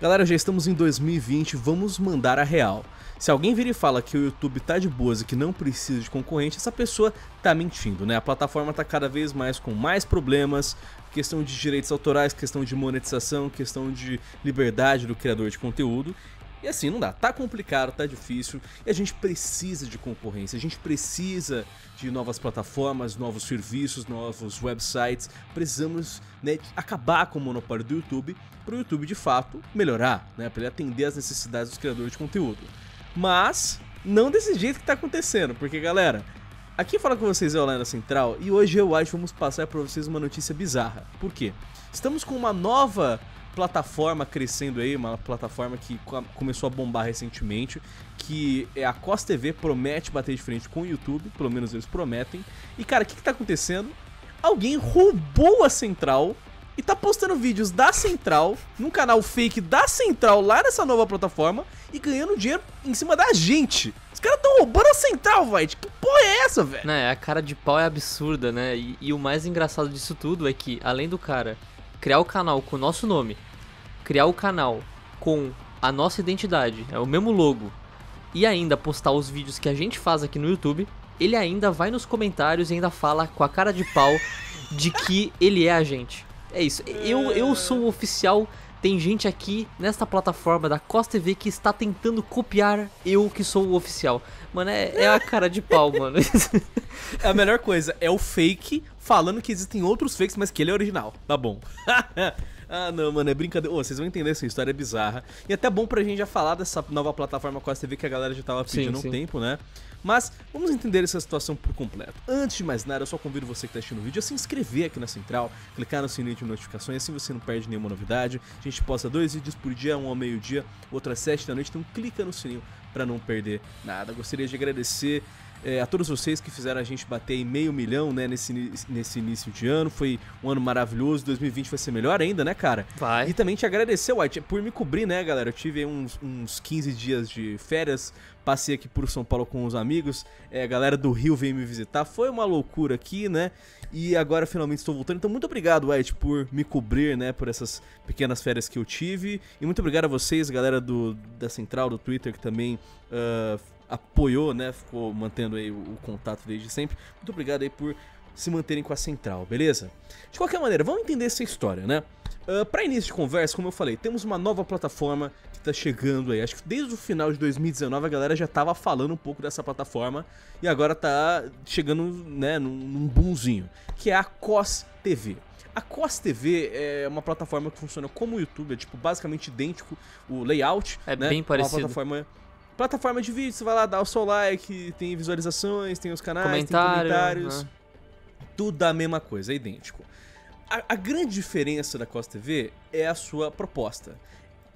Galera, já estamos em 2020, vamos mandar a real. Se alguém vir e fala que o YouTube tá de boas e que não precisa de concorrente, essa pessoa tá mentindo, né? A plataforma tá cada vez mais com mais problemas, questão de direitos autorais, questão de monetização, questão de liberdade do criador de conteúdo. E assim, não dá. Tá complicado, tá difícil. E a gente precisa de concorrência, a gente precisa de novas plataformas, novos serviços, novos websites. Precisamos né, acabar com o monopólio do YouTube para o YouTube de fato melhorar, né, para ele atender as necessidades dos criadores de conteúdo. Mas não desse jeito que tá acontecendo, porque galera, aqui fala com vocês é o Lenda Central e hoje eu acho que vamos passar para vocês uma notícia bizarra. Por quê? Estamos com uma nova plataforma crescendo aí, uma plataforma que começou a bombar recentemente, que é a Cos TV promete bater de frente com o YouTube, pelo menos eles prometem. E cara, o que, que tá acontecendo? Alguém roubou a central e tá postando vídeos da Central, num canal fake da Central, lá nessa nova plataforma, e ganhando dinheiro em cima da gente. Os caras tão roubando a Central, velho. Que porra é essa, velho? Né, a cara de pau é absurda, né? E, e o mais engraçado disso tudo é que, além do cara criar o canal com o nosso nome, criar o canal com a nossa identidade, é o mesmo logo, e ainda postar os vídeos que a gente faz aqui no YouTube, ele ainda vai nos comentários e ainda fala com a cara de pau de que ele é a gente. É isso. Eu, eu sou o oficial tem gente aqui nesta plataforma da Costa TV que está tentando copiar eu que sou o oficial. Mano, é, é a cara de pau, mano. é a melhor coisa, é o fake falando que existem outros fakes, mas que ele é original. Tá bom. Ah, não, mano, é brincadeira. Ô, vocês vão entender essa história é bizarra. E é até bom pra gente já falar dessa nova plataforma Quase TV que a galera já tava pedindo há um tempo, né? Mas vamos entender essa situação por completo. Antes de mais nada, eu só convido você que está assistindo o vídeo a se inscrever aqui na Central, clicar no sininho de notificações, assim você não perde nenhuma novidade. A gente posta dois vídeos por dia, um ao meio-dia, outro às sete da noite, então clica no sininho para não perder nada. Gostaria de agradecer é, a todos vocês que fizeram a gente bater em meio milhão, né, nesse, nesse início de ano. Foi um ano maravilhoso, 2020 vai ser melhor ainda, né, cara? Vai. E também te agradecer, White, por me cobrir, né, galera? Eu tive uns, uns 15 dias de férias, passei aqui por São Paulo com os amigos, é, a galera do Rio veio me visitar, foi uma loucura aqui, né? E agora finalmente estou voltando. Então, muito obrigado, White, por me cobrir, né, por essas pequenas férias que eu tive. E muito obrigado a vocês, galera do, da Central, do Twitter, que também. Uh, apoiou, né? Ficou mantendo aí o, contato desde sempre. Muito obrigado aí por se manterem com a central, beleza? De qualquer maneira, vamos entender essa história, né? Uh, ah, para início de conversa, como eu falei, temos uma nova plataforma que está chegando aí. Acho que desde o final de 2019 a galera já estava falando um pouco dessa plataforma e agora está chegando né, num, num boomzinho, que é a COS TV. A COS TV é uma plataforma que funciona como o YouTube, é tipo basicamente idêntico o layout. É né? bem é parecido. Uma plataforma Plataforma de vídeo, você vai lá, dá o seu like, tem visualizações, tem os canais, Comentário, tem comentários. Uhum. Tudo a mesma coisa, é idêntico. A, a grande diferença da Costa TV é a sua proposta.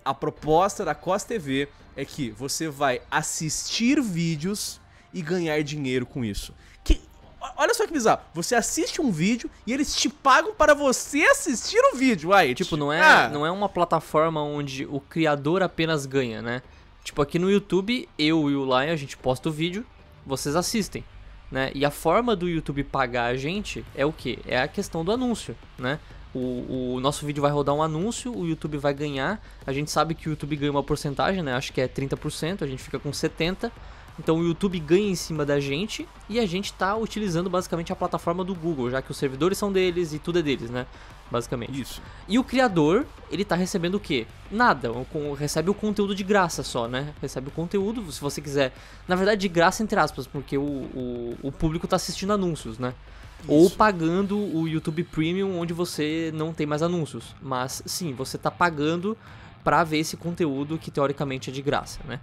A proposta da Costa TV é que você vai assistir vídeos e ganhar dinheiro com isso. Que, olha só que bizarro. Você assiste um vídeo e eles te pagam para você assistir o vídeo, White. Tipo, não é, ah. não é uma plataforma onde o criador apenas ganha, né? Tipo, aqui no YouTube, eu e o Lion, a gente posta o vídeo, vocês assistem, né? E a forma do YouTube pagar a gente é o que? É a questão do anúncio, né? O, o, nosso vídeo vai rodar um anúncio, o YouTube vai ganhar. A gente sabe que o YouTube ganha uma porcentagem, né? Acho que é 30%, a gente fica com 70%. Então o YouTube ganha em cima da gente e a gente está utilizando basicamente a plataforma do Google, já que os servidores são deles e tudo é deles, né? Basicamente. Isso. E o criador, ele está recebendo o quê? Nada. Recebe o conteúdo de graça só, né? Recebe o conteúdo, se você quiser. Na verdade, de graça, entre aspas, porque o, o, o público está assistindo anúncios, né? Isso. Ou pagando o YouTube Premium, onde você não tem mais anúncios. Mas sim, você está pagando para ver esse conteúdo que teoricamente é de graça, né?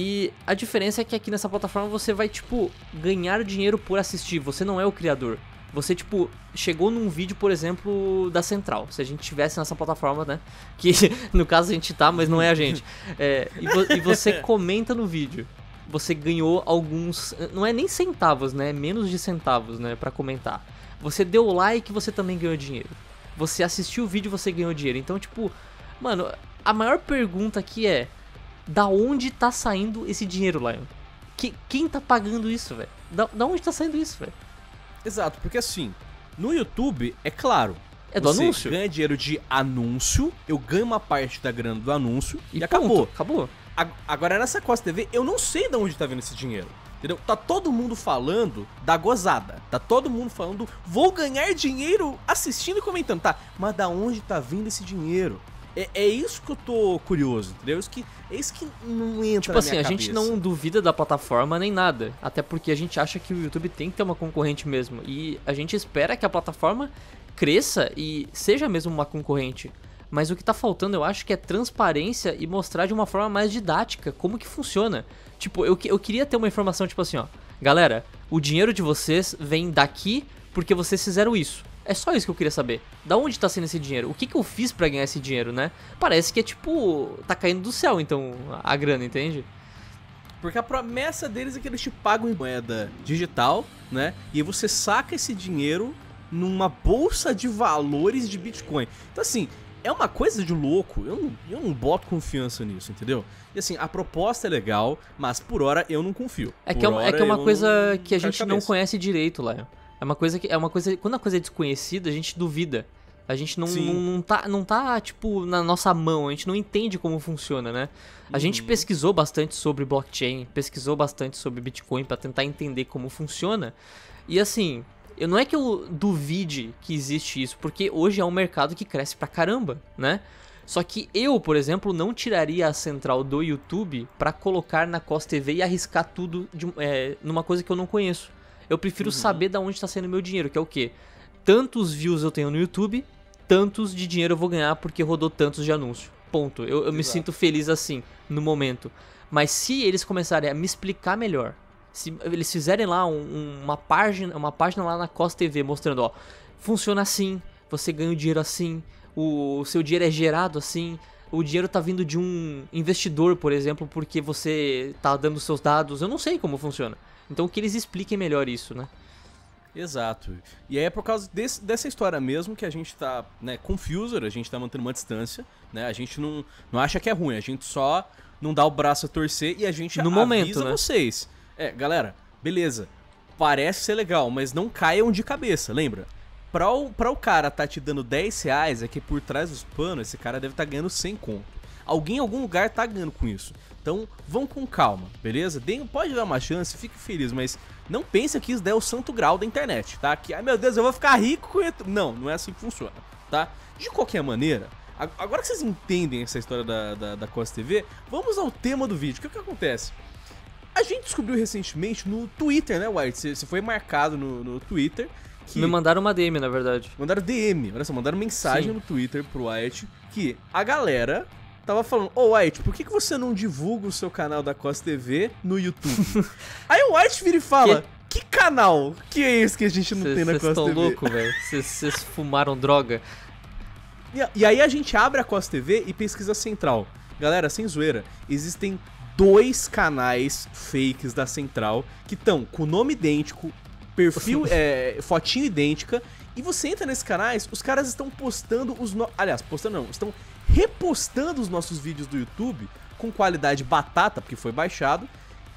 E a diferença é que aqui nessa plataforma você vai, tipo, ganhar dinheiro por assistir, você não é o criador. Você, tipo, chegou num vídeo, por exemplo, da Central. Se a gente tivesse nessa plataforma, né? Que no caso a gente tá, mas não é a gente. É, e, vo e você comenta no vídeo você ganhou alguns, não é nem centavos, né? É menos de centavos, né? Para comentar. Você deu like, você também ganhou dinheiro. Você assistiu o vídeo, você ganhou dinheiro. Então, tipo, mano, a maior pergunta aqui é: da onde tá saindo esse dinheiro, Lion? Que, quem tá pagando isso, velho? Da, da onde tá saindo isso, velho? Exato, porque assim, no YouTube, é claro. É do você anúncio? ganha dinheiro de anúncio, eu ganho uma parte da grana do anúncio e, e acabou. Acabou. Agora, é nessa Costa TV, eu não sei de onde tá vindo esse dinheiro. Entendeu? Tá todo mundo falando da gozada. Tá todo mundo falando, vou ganhar dinheiro assistindo e comentando. Tá, mas da onde tá vindo esse dinheiro? É, é isso que eu tô curioso, entendeu? É isso que, é isso que não entra Tipo assim, a cabeça. gente não duvida da plataforma nem nada. Até porque a gente acha que o YouTube tem que ter uma concorrente mesmo. E a gente espera que a plataforma cresça e seja mesmo uma concorrente. Mas o que tá faltando, eu acho que é transparência e mostrar de uma forma mais didática como que funciona. Tipo, eu, eu queria ter uma informação tipo assim, ó. Galera, o dinheiro de vocês vem daqui porque vocês fizeram isso. É só isso que eu queria saber. Da onde tá sendo esse dinheiro? O que, que eu fiz para ganhar esse dinheiro, né? Parece que é tipo. tá caindo do céu, então, a grana, entende? Porque a promessa deles é que eles te pagam em moeda digital, né? E você saca esse dinheiro numa bolsa de valores de Bitcoin. Então, assim, é uma coisa de louco. Eu não, eu não boto confiança nisso, entendeu? E assim, a proposta é legal, mas por hora eu não confio. É que, é, uma, é, que é uma coisa não... que a gente não conhece direito, Lion. É uma coisa que. É uma coisa. Quando a coisa é desconhecida, a gente duvida. A gente não, não, não, tá, não tá, tipo, na nossa mão, a gente não entende como funciona, né? A uhum. gente pesquisou bastante sobre blockchain, pesquisou bastante sobre Bitcoin para tentar entender como funciona. E assim, eu, não é que eu duvide que existe isso, porque hoje é um mercado que cresce pra caramba, né? Só que eu, por exemplo, não tiraria a central do YouTube para colocar na Costa TV e arriscar tudo de, é, numa coisa que eu não conheço. Eu prefiro uhum. saber da onde está saindo meu dinheiro, que é o quê? Tantos views eu tenho no YouTube, tantos de dinheiro eu vou ganhar porque rodou tantos de anúncio. Ponto. Eu, eu me sinto feliz assim, no momento. Mas se eles começarem a me explicar melhor, se eles fizerem lá um, uma página, uma página lá na Costa TV mostrando, ó, funciona assim, você ganha o dinheiro assim, o, o seu dinheiro é gerado assim, o dinheiro tá vindo de um investidor, por exemplo, porque você tá dando seus dados, eu não sei como funciona. Então que eles expliquem melhor isso, né? Exato. E aí é por causa desse, dessa história mesmo que a gente tá, né, confuso. a gente tá mantendo uma distância, né? A gente não, não acha que é ruim, a gente só não dá o braço a torcer e a gente no avisa momento, né? vocês. É, galera, beleza. Parece ser legal, mas não caiam de cabeça, lembra? Pra o, pra o cara tá te dando 10 reais, é que por trás dos panos, esse cara deve estar tá ganhando 100 conto. Alguém em algum lugar tá ganhando com isso. Então vão com calma, beleza? Deem, pode dar uma chance, fique feliz, mas não pense que isso é o santo grau da internet, tá? Que, ai meu Deus, eu vou ficar rico com isso. Não, não é assim que funciona, tá? De qualquer maneira, agora que vocês entendem essa história da, da, da Costa TV, vamos ao tema do vídeo. O que, que acontece? A gente descobriu recentemente no Twitter, né, White? Você foi marcado no, no Twitter que... Me mandaram uma DM, na verdade. Mandaram DM, olha só, mandaram mensagem Sim. no Twitter pro Wyatt que a galera tava falando, ô oh, White, por que, que você não divulga o seu canal da Costa TV no YouTube? Aí o White vira e fala. Que... Que canal que é esse que a gente não cês, tem na Costa TV? Vocês estão loucos, velho. Vocês fumaram droga. E, e, aí a gente abre a Costa TV e pesquisa Central. Galera, sem zoeira, existem dois canais fakes da Central que estão com nome idêntico, perfil, é, fotinho idêntica. E você entra nesses canais, os caras estão postando os. No... Aliás, postando não, estão repostando os nossos vídeos do YouTube com qualidade batata, porque foi baixado,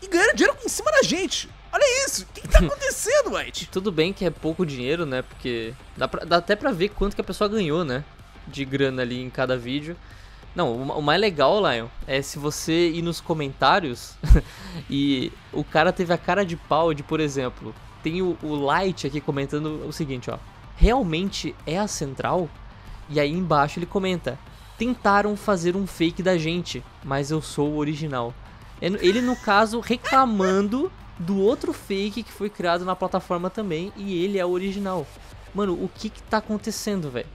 e ganhando dinheiro em cima da gente. Olha isso, o que, que tá acontecendo, White? Tudo bem que é pouco dinheiro, né? Porque dá, pra, dá até pra ver quanto que a pessoa ganhou, né? De grana ali em cada vídeo. Não, o mais legal, Lion, é se você ir nos comentários e o cara teve a cara de pau de, por exemplo, tem o, o Light aqui comentando o seguinte, ó. Realmente é a central? E aí embaixo ele comenta, tentaram fazer um fake da gente, mas eu sou o original. É ele, no caso, reclamando do outro fake que foi criado na plataforma também, e ele é o original. Mano, o que que tá acontecendo, velho?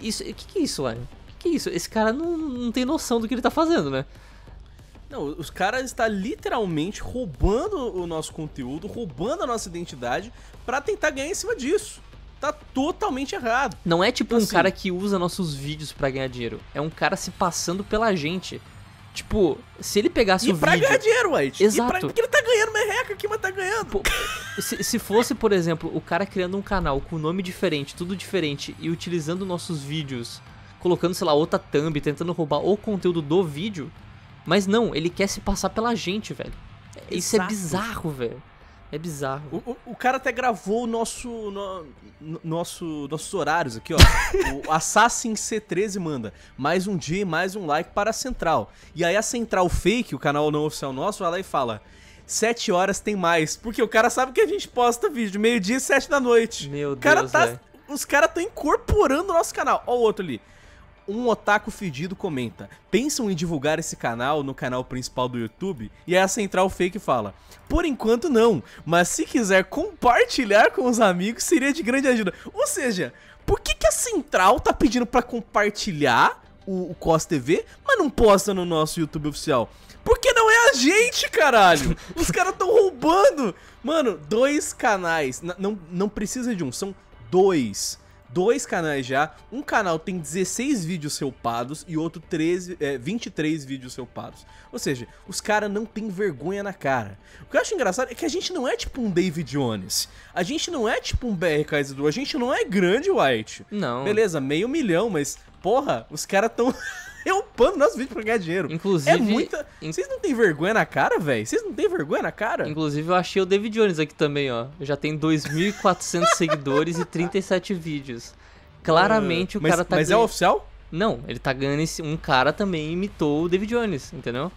Isso, o que que é isso, Lion? O que que é isso? Esse cara não, não tem noção do que ele tá fazendo, né? Não, os caras estão literalmente roubando o nosso conteúdo, roubando a nossa identidade para tentar ganhar em cima disso tá totalmente errado. Não é tipo um assim, cara que usa nossos vídeos para ganhar dinheiro. É um cara se passando pela gente. Tipo, se ele pegasse e o pra vídeo... ganhar dinheiro, White. Tipo, Exato. Pra... Porque ele tá ganhando merreca aqui, mas tá ganhando. Pô, se, se, fosse, por exemplo, o cara criando um canal com nome diferente, tudo diferente, e utilizando nossos vídeos, colocando, sei lá, outra thumb, tentando roubar o conteúdo do vídeo. Mas não, ele quer se passar pela gente, velho. Isso é bizarro, velho. É bizarro. O, o, o, cara até gravou o nosso, no, nosso nossos horários aqui, ó. o Assassin C13 manda mais um dia e mais um like para a Central. E aí a Central Fake, o canal não oficial nosso, vai lá e fala: 7 horas tem mais. Porque o cara sabe que a gente posta vídeo meio-dia e 7 da noite. Meu Deus. Tá cara tá, os caras estão incorporando o nosso canal. Ó, o outro ali. Um otaku fedido comenta: Pensam em divulgar esse canal no canal principal do YouTube? E aí a central fake fala: Por enquanto não, mas se quiser compartilhar com os amigos seria de grande ajuda. Ou seja, por que, que a central tá pedindo para compartilhar o, o COS TV, mas não posta no nosso YouTube oficial? Porque não é a gente, caralho! Os caras tão roubando! Mano, dois canais. N não, não precisa de um, são dois dois canais já. Um canal tem 16 vídeos selpados e outro 13, é, 23 vídeos selpados. Ou seja, os caras não tem vergonha na cara. O que eu acho engraçado é que a gente não é tipo um David Jones. A gente não é tipo um BRK do A gente não é grande, White. Não. Beleza, meio milhão, mas porra, os caras tão. eu é pano nosso vídeo pra ganhar dinheiro. Inclusive. É muita. Vocês não têm vergonha na cara, velho? Vocês não têm vergonha na cara? Inclusive, eu achei o David Jones aqui também, ó. já tem 2.400 seguidores e 37 vídeos. Claramente uh, o mas, cara tá. Mas é ganhando... é oficial? Não, ele tá ganhando. Esse... Um cara também imitou o David Jones, entendeu?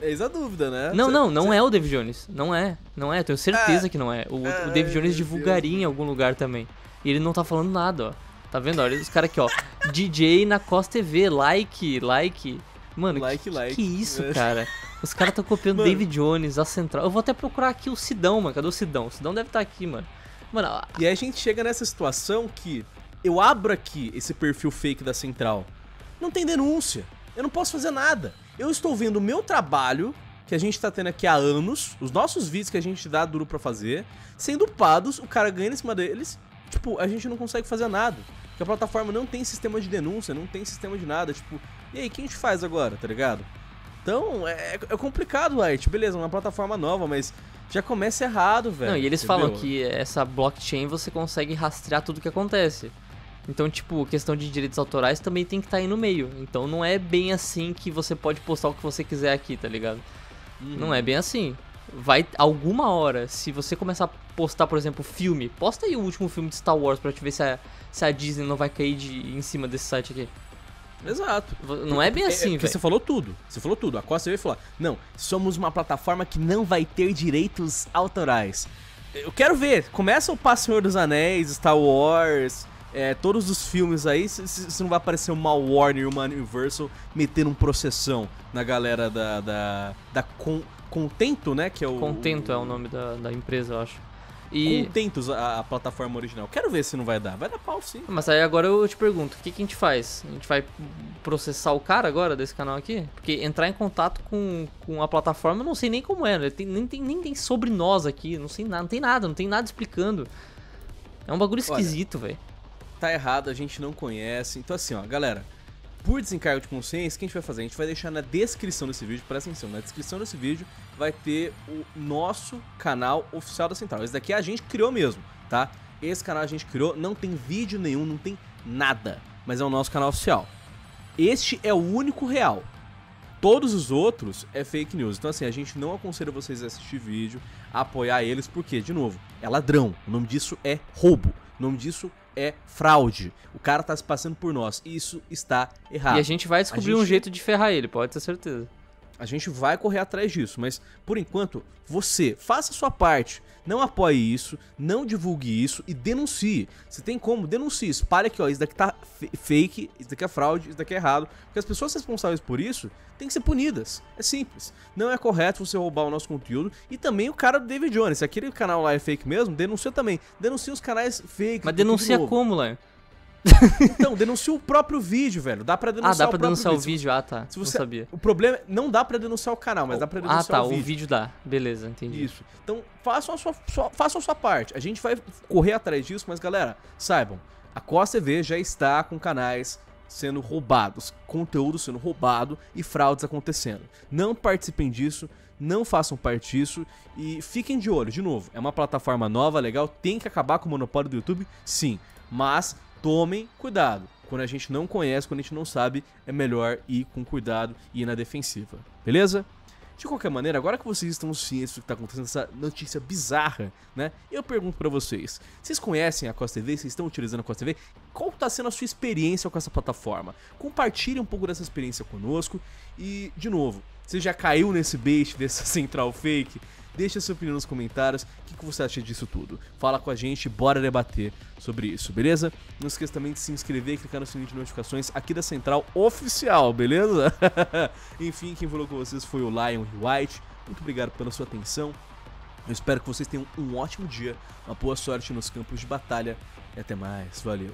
Eis a dúvida, né? Não, cê, não, não cê... é o David Jones. Não é. Não é, tenho certeza é. que não é. O, o David Jones divulgaria Deus. em algum lugar também. E ele não tá falando nada, ó. Tá vendo? Olha os caras aqui, ó. DJ na Costa TV, like, like. Mano, like, que, like. que isso, é. cara? Os caras estão copiando mano. David Jones, a Central. Eu vou até procurar aqui o Sidão, mano. Cadê o Sidão? O Sidão deve estar tá aqui, mano. Mano, a... E aí a gente chega nessa situação que eu abro aqui esse perfil fake da Central. Não tem denúncia. Eu não posso fazer nada. Eu estou vendo o meu trabalho, que a gente está tendo aqui há anos, os nossos vídeos que a gente dá duro para fazer, sendo upados, o cara ganha em cima deles tipo, a gente não consegue fazer nada. Porque a plataforma não tem sistema de denúncia, não tem sistema de nada. Tipo, e aí, que a gente faz agora, tá ligado? Então, é, é, é complicado, Light. Beleza, uma plataforma nova, mas já começa errado, velho. Não, e eles falam que essa blockchain você consegue rastrear tudo que acontece. Então, tipo, questão de direitos autorais também tem que estar tá aí no meio. Então não é bem assim que você pode postar o que você quiser aqui, tá ligado? Uhum. Não é bem assim vai alguma hora, se você começar a postar, por exemplo, filme, posta aí o último filme de Star Wars pra te ver se a, se a Disney não vai cair de, em cima desse site aqui. Exato. Não é bem é, é, assim, é, Você falou tudo. Você falou tudo. A Costa veio falar Não, somos uma plataforma que não vai ter direitos autorais. Eu quero ver. Começa o Passo Senhor dos Anéis, Star Wars, é, todos os filmes aí. Se, se, não vai aparecer uma Warner e uma Universal metendo um processão na galera da. da, da com, Contento, né? Que é o... Contento é o nome da, da empresa, eu acho. E... Contentos a, a, plataforma original. Quero ver se não vai dar. Vai dar pau sim. Mas aí agora eu te pergunto, o que, que a gente faz? A gente vai processar o cara agora desse canal aqui? Porque entrar em contato com, com a plataforma eu não sei nem como é. Né? Tem, nem, tem, nem tem sobre nós aqui. Não sei nada, não tem nada, não tem nada explicando. É um bagulho esquisito, velho. Tá errado, a gente não conhece. Então assim, ó, galera por desencargo de consciência, o que a gente vai fazer? A gente vai deixar na descrição desse vídeo, presta atenção, na descrição desse vídeo vai ter o nosso canal oficial da Central. Esse daqui a gente criou mesmo, tá? Esse canal a gente criou, não tem vídeo nenhum, não tem nada, mas é o nosso canal oficial. Este é o único real. Todos os outros é fake news. Então assim, a gente não aconselha vocês a assistir vídeo, a apoiar eles, porque, de novo, é ladrão. O nome disso é roubo. O nome disso é fraude. O cara tá se passando por nós. Isso está errado. E a gente vai descobrir gente... um jeito de ferrar ele, pode ter certeza. A gente vai correr atrás disso, mas por enquanto, você faça a sua parte. Não apoie isso, não divulgue isso e denuncie. Se tem como, denuncie. Espalhe aqui, ó, isso daqui tá fake, isso daqui é fraude, isso daqui é errado. Porque as pessoas responsáveis por isso têm que ser punidas. É simples. Não é correto você roubar o nosso conteúdo. E também o cara do David Jones. Se aquele canal lá é fake mesmo, denuncia também. Denuncia os canais fake. Mas denuncia como, lá? Então, denuncia o próprio vídeo, velho. Dá pra ah, denunciar o Ah, dá pra denunciar vídeo. o vídeo, ah tá. Se você... Não sabia. O problema é, não dá pra denunciar o canal, mas dá pra ah, denunciar tá, o vídeo. Ah tá, o vídeo. o vídeo dá. Beleza, entendi. Isso. Então, façam a sua, sua, façam a sua parte. A gente vai correr atrás disso, mas galera, saibam, a Costa TV já está com canais sendo roubados, conteúdo sendo roubado e fraudes acontecendo. Não participem disso, não façam parte disso e fiquem de olho. De novo, é uma plataforma nova, legal, tem que acabar com o monopólio do YouTube, sim, mas tomem cuidado. Quando a gente não conhece, quando a gente não sabe, é melhor ir com cuidado e ir na defensiva. Beleza? De qualquer maneira, agora que vocês estão cientes do que está acontecendo, essa notícia bizarra, né? Eu pergunto para vocês: vocês conhecem a Costa TV? Vocês estão utilizando a Costa TV? Qual está sendo a sua experiência com essa plataforma? Compartilhe um pouco dessa experiência conosco. E, de novo, você já caiu nesse bait dessa central fake? Deixa sua opinião nos comentários, o que, você acha disso tudo. Fala com a gente, bora debater sobre isso, beleza? Não esqueça também de se inscrever e clicar no sininho de notificações aqui da Central Oficial, beleza? Enfim, quem falou com vocês foi o Lion White. Muito obrigado pela sua atenção. Eu espero que vocês tenham um ótimo dia, uma boa sorte nos campos de batalha e até mais. Valeu!